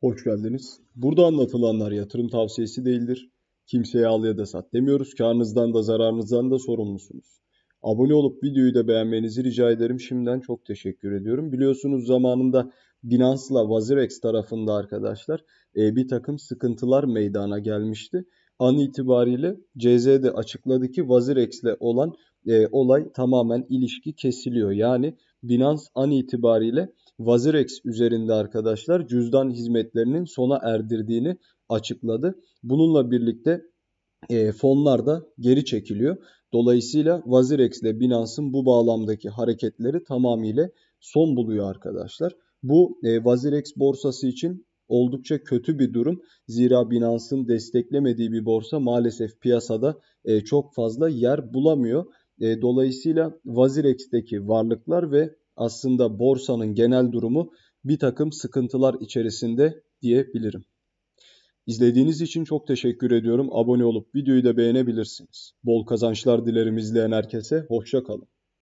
Hoş geldiniz. Burada anlatılanlar yatırım tavsiyesi değildir. Kimseye al ya da sat demiyoruz. Karnınızdan da zararınızdan da sorumlusunuz. Abone olup videoyu da beğenmenizi rica ederim. Şimdiden çok teşekkür ediyorum. Biliyorsunuz zamanında Binance'la Vazirex tarafında arkadaşlar e, bir takım sıkıntılar meydana gelmişti. An itibariyle CZ de açıkladı ki Vazirex'le olan e, olay tamamen ilişki kesiliyor. Yani Binance an itibariyle Vazirex üzerinde arkadaşlar cüzdan hizmetlerinin sona erdirdiğini açıkladı. Bununla birlikte e, fonlar da geri çekiliyor. Dolayısıyla Vazirex ile Binance'ın bu bağlamdaki hareketleri tamamıyla son buluyor arkadaşlar. Bu e, Vazirex borsası için oldukça kötü bir durum. Zira Binance'ın desteklemediği bir borsa maalesef piyasada e, çok fazla yer bulamıyor. E, dolayısıyla Vazirex'teki varlıklar ve aslında borsanın genel durumu bir takım sıkıntılar içerisinde diyebilirim. İzlediğiniz için çok teşekkür ediyorum. Abone olup videoyu da beğenebilirsiniz. Bol kazançlar dilerim izleyen herkese. Hoşça kalın.